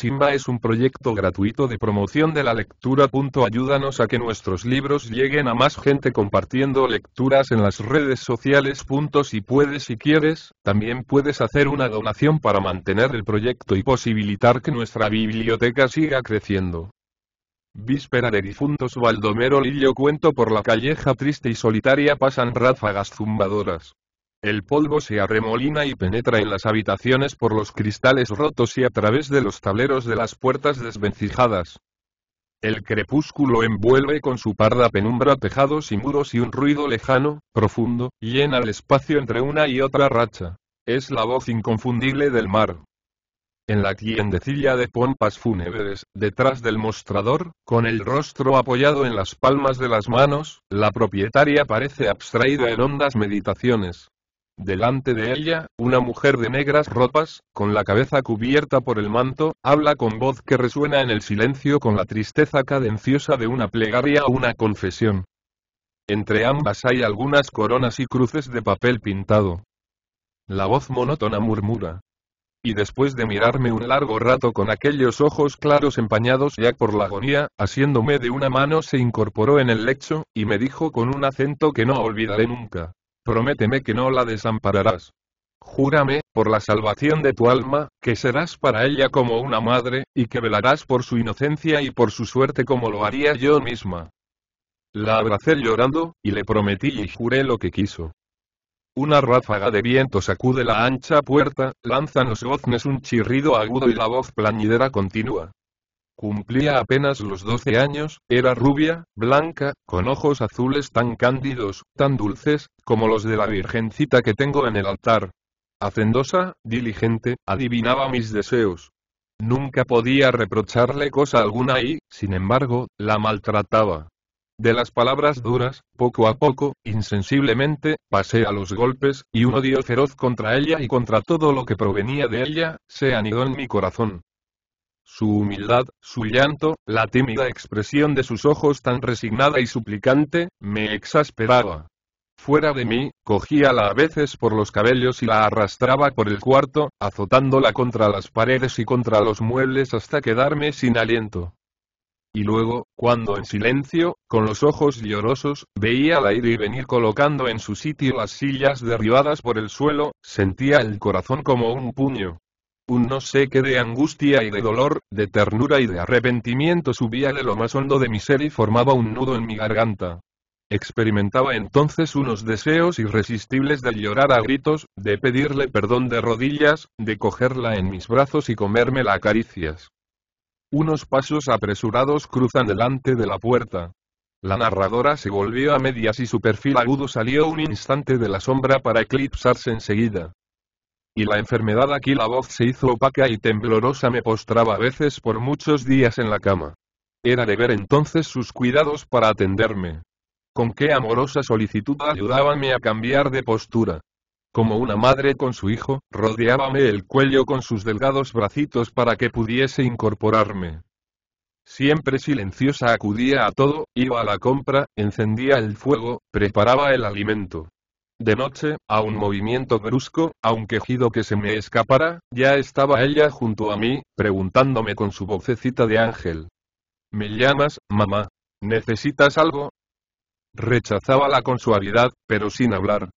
Simba es un proyecto gratuito de promoción de la lectura. Ayúdanos a que nuestros libros lleguen a más gente compartiendo lecturas en las redes sociales. Si puedes y quieres, también puedes hacer una donación para mantener el proyecto y posibilitar que nuestra biblioteca siga creciendo. Víspera de difuntos Baldomero Lillo cuento por la calleja triste y solitaria pasan ráfagas zumbadoras. El polvo se arremolina y penetra en las habitaciones por los cristales rotos y a través de los tableros de las puertas desvencijadas. El crepúsculo envuelve con su parda penumbra tejados y muros y un ruido lejano, profundo, llena el espacio entre una y otra racha. Es la voz inconfundible del mar. En la tiendecilla de pompas fúnebres, detrás del mostrador, con el rostro apoyado en las palmas de las manos, la propietaria parece abstraída en hondas meditaciones. Delante de ella, una mujer de negras ropas, con la cabeza cubierta por el manto, habla con voz que resuena en el silencio con la tristeza cadenciosa de una plegaria o una confesión. Entre ambas hay algunas coronas y cruces de papel pintado. La voz monótona murmura. Y después de mirarme un largo rato con aquellos ojos claros empañados ya por la agonía, asiéndome de una mano se incorporó en el lecho, y me dijo con un acento que no olvidaré nunca prométeme que no la desampararás. Júrame, por la salvación de tu alma, que serás para ella como una madre, y que velarás por su inocencia y por su suerte como lo haría yo misma. La abracé llorando, y le prometí y juré lo que quiso. Una ráfaga de viento sacude la ancha puerta, lanzan los goznes un chirrido agudo y la voz plañidera continúa. Cumplía apenas los doce años, era rubia, blanca, con ojos azules tan cándidos, tan dulces, como los de la Virgencita que tengo en el altar. Hacendosa, diligente, adivinaba mis deseos. Nunca podía reprocharle cosa alguna y, sin embargo, la maltrataba. De las palabras duras, poco a poco, insensiblemente, pasé a los golpes, y un odio feroz contra ella y contra todo lo que provenía de ella, se anidó en mi corazón su humildad, su llanto, la tímida expresión de sus ojos tan resignada y suplicante, me exasperaba. Fuera de mí, cogíala a veces por los cabellos y la arrastraba por el cuarto, azotándola contra las paredes y contra los muebles hasta quedarme sin aliento. Y luego, cuando en silencio, con los ojos llorosos, veía la ir y venir colocando en su sitio las sillas derribadas por el suelo, sentía el corazón como un puño, un no sé qué de angustia y de dolor, de ternura y de arrepentimiento subía de lo más hondo de mi ser y formaba un nudo en mi garganta. Experimentaba entonces unos deseos irresistibles de llorar a gritos, de pedirle perdón de rodillas, de cogerla en mis brazos y comérmela a caricias. Unos pasos apresurados cruzan delante de la puerta. La narradora se volvió a medias y su perfil agudo salió un instante de la sombra para eclipsarse enseguida y la enfermedad aquí la voz se hizo opaca y temblorosa me postraba a veces por muchos días en la cama. Era de ver entonces sus cuidados para atenderme. Con qué amorosa solicitud ayudábame a cambiar de postura. Como una madre con su hijo, rodeábame el cuello con sus delgados bracitos para que pudiese incorporarme. Siempre silenciosa acudía a todo, iba a la compra, encendía el fuego, preparaba el alimento. De noche, a un movimiento brusco, a un quejido que se me escapara, ya estaba ella junto a mí, preguntándome con su vocecita de ángel. ¿Me llamas, mamá? ¿Necesitas algo? Rechazaba con suavidad, pero sin hablar.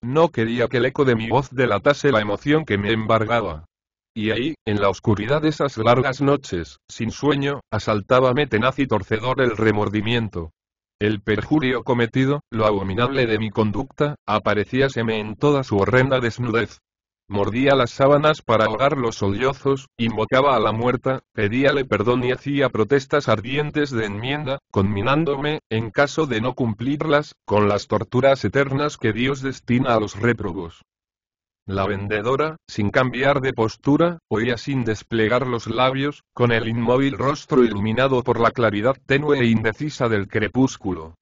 No quería que el eco de mi voz delatase la emoción que me embargaba. Y ahí, en la oscuridad de esas largas noches, sin sueño, asaltábame tenaz y torcedor el remordimiento. El perjurio cometido, lo abominable de mi conducta, aparecíaseme en toda su horrenda desnudez. Mordía las sábanas para ahogar los sollozos, invocaba a la muerta, pedíale perdón y hacía protestas ardientes de enmienda, conminándome, en caso de no cumplirlas, con las torturas eternas que Dios destina a los réprobos. La vendedora, sin cambiar de postura, oía sin desplegar los labios, con el inmóvil rostro iluminado por la claridad tenue e indecisa del crepúsculo.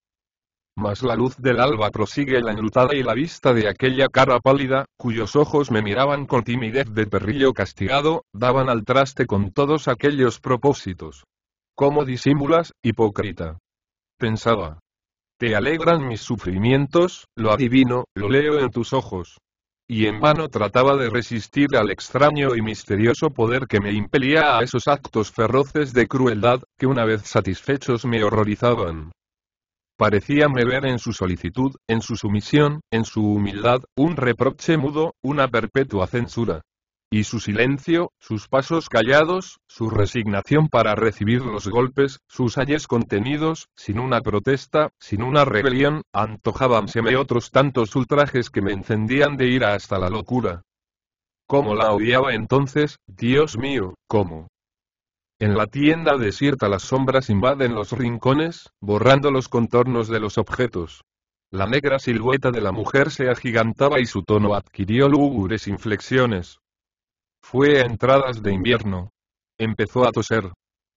Mas la luz del alba prosigue la enlutada y la vista de aquella cara pálida, cuyos ojos me miraban con timidez de perrillo castigado, daban al traste con todos aquellos propósitos. ¿Cómo disimulas, hipócrita? Pensaba. Te alegran mis sufrimientos, lo adivino, lo leo en tus ojos y en vano trataba de resistir al extraño y misterioso poder que me impelía a esos actos feroces de crueldad, que una vez satisfechos me horrorizaban. Parecíame ver en su solicitud, en su sumisión, en su humildad, un reproche mudo, una perpetua censura. Y su silencio, sus pasos callados, su resignación para recibir los golpes, sus ayes contenidos, sin una protesta, sin una rebelión, antojábanseme otros tantos ultrajes que me encendían de ira hasta la locura. ¿Cómo la odiaba entonces, Dios mío, cómo? En la tienda desierta las sombras invaden los rincones, borrando los contornos de los objetos. La negra silueta de la mujer se agigantaba y su tono adquirió lúgubres inflexiones. Fue a entradas de invierno. Empezó a toser.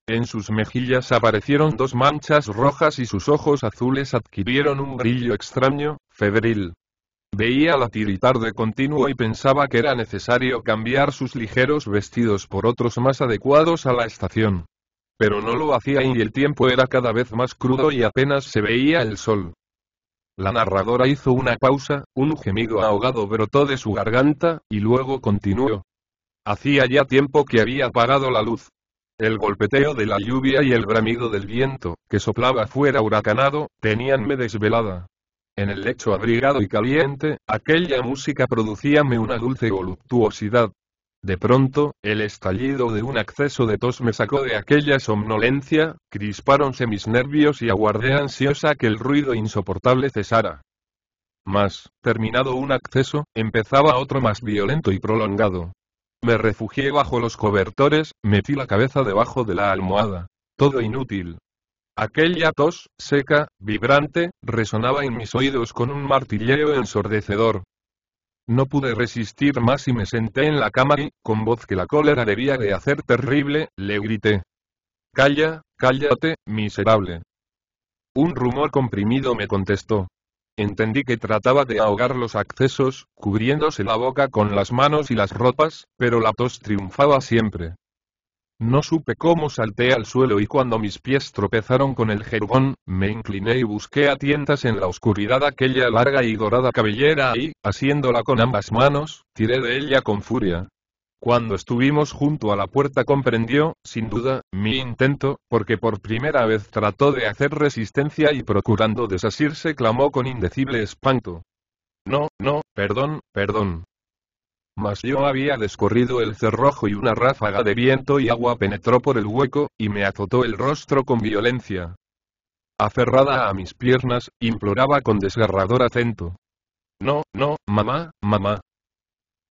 En sus mejillas aparecieron dos manchas rojas y sus ojos azules adquirieron un brillo extraño, febril. Veía la tiritar de continuo y pensaba que era necesario cambiar sus ligeros vestidos por otros más adecuados a la estación. Pero no lo hacía y el tiempo era cada vez más crudo y apenas se veía el sol. La narradora hizo una pausa, un gemido ahogado brotó de su garganta, y luego continuó. Hacía ya tiempo que había apagado la luz. El golpeteo de la lluvia y el bramido del viento, que soplaba fuera huracanado, teníanme desvelada. En el lecho abrigado y caliente, aquella música producíame una dulce voluptuosidad. De pronto, el estallido de un acceso de tos me sacó de aquella somnolencia, crispáronse mis nervios y aguardé ansiosa que el ruido insoportable cesara. Mas, terminado un acceso, empezaba otro más violento y prolongado. Me refugié bajo los cobertores, metí la cabeza debajo de la almohada. Todo inútil. Aquella tos, seca, vibrante, resonaba en mis oídos con un martilleo ensordecedor. No pude resistir más y me senté en la cama y, con voz que la cólera debía de hacer terrible, le grité. Calla, cállate, miserable. Un rumor comprimido me contestó. Entendí que trataba de ahogar los accesos, cubriéndose la boca con las manos y las ropas, pero la tos triunfaba siempre. No supe cómo salté al suelo y cuando mis pies tropezaron con el jergón, me incliné y busqué a tientas en la oscuridad aquella larga y dorada cabellera y, haciéndola con ambas manos, tiré de ella con furia. Cuando estuvimos junto a la puerta comprendió, sin duda, mi intento, porque por primera vez trató de hacer resistencia y procurando desasirse clamó con indecible espanto. No, no, perdón, perdón. Mas yo había descorrido el cerrojo y una ráfaga de viento y agua penetró por el hueco, y me azotó el rostro con violencia. Aferrada a mis piernas, imploraba con desgarrador acento. No, no, mamá, mamá,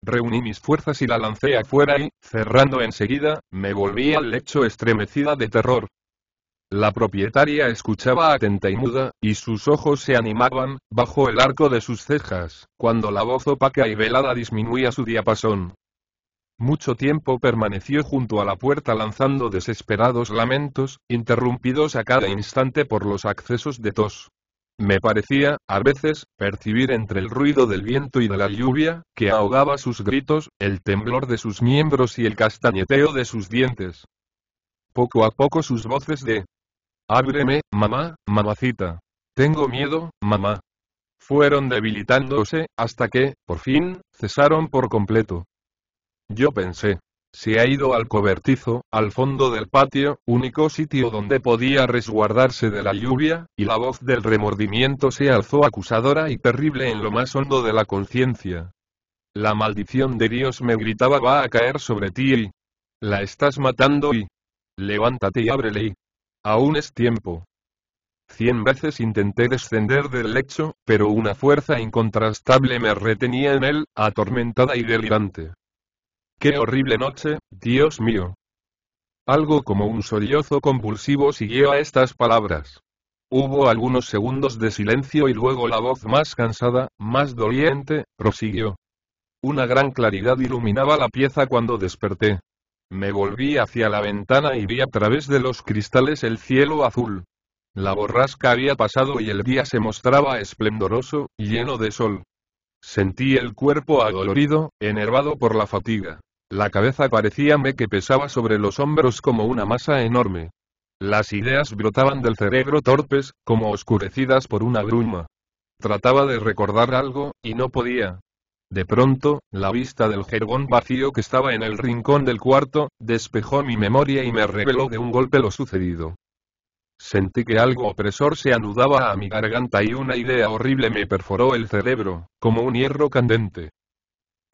Reuní mis fuerzas y la lancé afuera y, cerrando enseguida, me volví al lecho estremecida de terror. La propietaria escuchaba atenta y muda, y sus ojos se animaban, bajo el arco de sus cejas, cuando la voz opaca y velada disminuía su diapasón. Mucho tiempo permaneció junto a la puerta lanzando desesperados lamentos, interrumpidos a cada instante por los accesos de tos. Me parecía, a veces, percibir entre el ruido del viento y de la lluvia, que ahogaba sus gritos, el temblor de sus miembros y el castañeteo de sus dientes. Poco a poco sus voces de Ábreme, mamá, mamacita. Tengo miedo, mamá. Fueron debilitándose, hasta que, por fin, cesaron por completo. Yo pensé, se ha ido al cobertizo, al fondo del patio, único sitio donde podía resguardarse de la lluvia, y la voz del remordimiento se alzó acusadora y terrible en lo más hondo de la conciencia. La maldición de Dios me gritaba va a caer sobre ti y... La estás matando y... Levántate y ábrele y... Aún es tiempo. Cien veces intenté descender del lecho, pero una fuerza incontrastable me retenía en él, atormentada y delirante. ¡Qué horrible noche, Dios mío! Algo como un sollozo compulsivo siguió a estas palabras. Hubo algunos segundos de silencio y luego la voz más cansada, más doliente, prosiguió. Una gran claridad iluminaba la pieza cuando desperté. Me volví hacia la ventana y vi a través de los cristales el cielo azul. La borrasca había pasado y el día se mostraba esplendoroso, lleno de sol. Sentí el cuerpo adolorido, enervado por la fatiga. La cabeza parecíame que pesaba sobre los hombros como una masa enorme. Las ideas brotaban del cerebro torpes, como oscurecidas por una bruma. Trataba de recordar algo, y no podía. De pronto, la vista del jergón vacío que estaba en el rincón del cuarto, despejó mi memoria y me reveló de un golpe lo sucedido. Sentí que algo opresor se anudaba a mi garganta y una idea horrible me perforó el cerebro, como un hierro candente.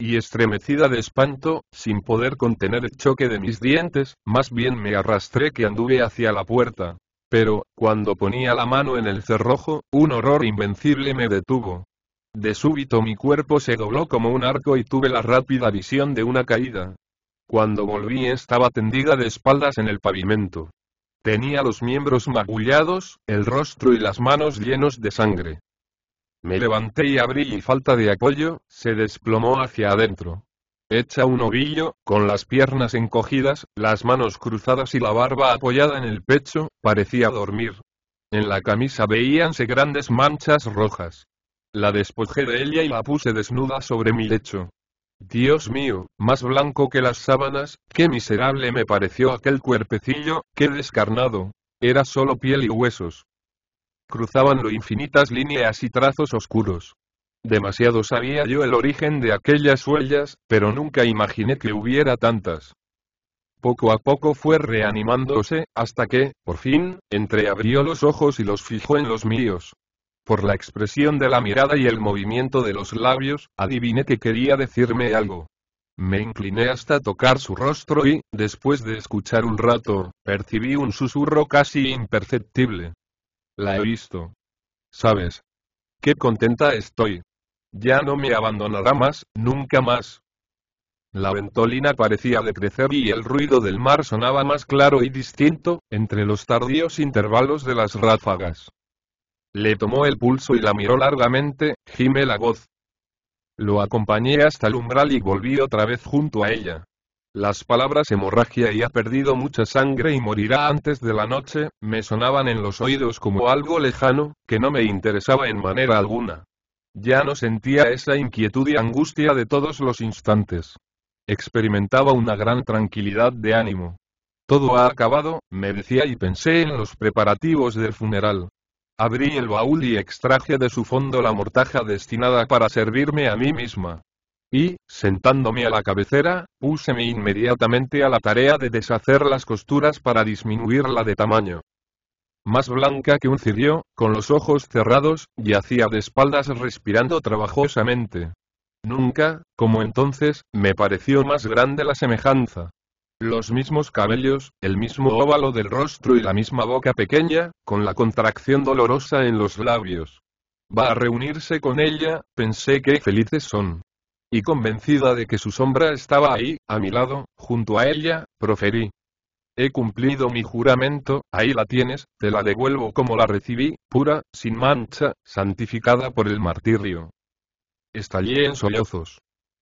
Y estremecida de espanto, sin poder contener el choque de mis dientes, más bien me arrastré que anduve hacia la puerta. Pero, cuando ponía la mano en el cerrojo, un horror invencible me detuvo. De súbito mi cuerpo se dobló como un arco y tuve la rápida visión de una caída. Cuando volví estaba tendida de espaldas en el pavimento. Tenía los miembros magullados, el rostro y las manos llenos de sangre. Me levanté y abrí y falta de apoyo, se desplomó hacia adentro. Hecha un ovillo, con las piernas encogidas, las manos cruzadas y la barba apoyada en el pecho, parecía dormir. En la camisa veíanse grandes manchas rojas. La despojé de ella y la puse desnuda sobre mi lecho. Dios mío, más blanco que las sábanas, qué miserable me pareció aquel cuerpecillo, qué descarnado. Era solo piel y huesos. Cruzaban lo infinitas líneas y trazos oscuros. Demasiado sabía yo el origen de aquellas huellas, pero nunca imaginé que hubiera tantas. Poco a poco fue reanimándose, hasta que, por fin, entreabrió los ojos y los fijó en los míos. Por la expresión de la mirada y el movimiento de los labios, adiviné que quería decirme algo. Me incliné hasta tocar su rostro y, después de escuchar un rato, percibí un susurro casi imperceptible. La he visto. ¿Sabes? Qué contenta estoy. Ya no me abandonará más, nunca más. La ventolina parecía decrecer y el ruido del mar sonaba más claro y distinto, entre los tardíos intervalos de las ráfagas. Le tomó el pulso y la miró largamente, gime la voz. Lo acompañé hasta el umbral y volví otra vez junto a ella. Las palabras hemorragia y ha perdido mucha sangre y morirá antes de la noche, me sonaban en los oídos como algo lejano, que no me interesaba en manera alguna. Ya no sentía esa inquietud y angustia de todos los instantes. Experimentaba una gran tranquilidad de ánimo. Todo ha acabado, me decía y pensé en los preparativos del funeral. Abrí el baúl y extraje de su fondo la mortaja destinada para servirme a mí misma. Y, sentándome a la cabecera, púseme inmediatamente a la tarea de deshacer las costuras para disminuirla de tamaño. Más blanca que un cirio, con los ojos cerrados, yacía de espaldas respirando trabajosamente. Nunca, como entonces, me pareció más grande la semejanza. Los mismos cabellos, el mismo óvalo del rostro y la misma boca pequeña, con la contracción dolorosa en los labios. Va a reunirse con ella, pensé que felices son. Y convencida de que su sombra estaba ahí, a mi lado, junto a ella, proferí. He cumplido mi juramento, ahí la tienes, te la devuelvo como la recibí, pura, sin mancha, santificada por el martirio. Estallé en sollozos.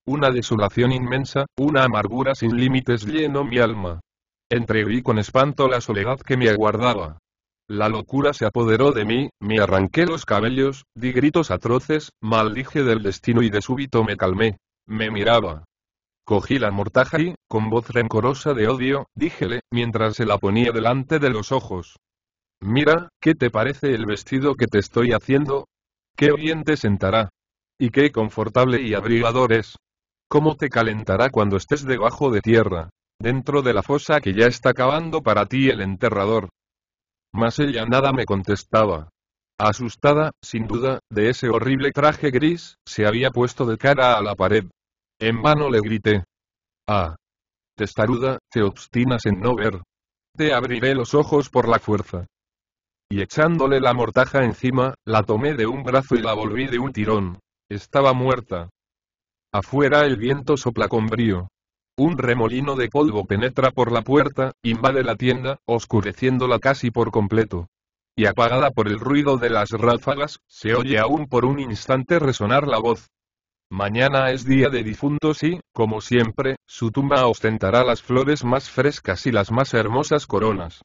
Una desolación inmensa, una amargura sin límites llenó mi alma. Entreví con espanto la soledad que me aguardaba. La locura se apoderó de mí, me arranqué los cabellos, di gritos atroces, maldije del destino y de súbito me calmé. Me miraba. Cogí la mortaja y, con voz rencorosa de odio, díjele, mientras se la ponía delante de los ojos. Mira, ¿qué te parece el vestido que te estoy haciendo? Qué bien te sentará. Y qué confortable y abrigador es. ¿Cómo te calentará cuando estés debajo de tierra, dentro de la fosa que ya está cavando para ti el enterrador? Mas ella nada me contestaba. Asustada, sin duda, de ese horrible traje gris, se había puesto de cara a la pared. En vano le grité. Ah. Testaruda, te obstinas en no ver. Te abriré los ojos por la fuerza. Y echándole la mortaja encima, la tomé de un brazo y la volví de un tirón. Estaba muerta. Afuera el viento sopla con brío. Un remolino de polvo penetra por la puerta, invade la tienda, oscureciéndola casi por completo. Y apagada por el ruido de las ráfagas, se oye aún por un instante resonar la voz. Mañana es día de difuntos y, como siempre, su tumba ostentará las flores más frescas y las más hermosas coronas.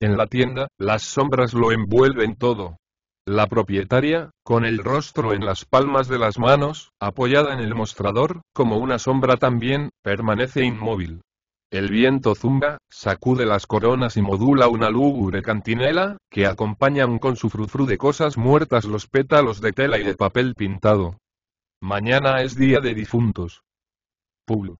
En la tienda, las sombras lo envuelven todo, la propietaria, con el rostro en las palmas de las manos, apoyada en el mostrador, como una sombra también, permanece inmóvil. El viento zumba, sacude las coronas y modula una lúgubre cantinela, que acompañan con su frufru de cosas muertas los pétalos de tela y de papel pintado. Mañana es día de difuntos. Pulo.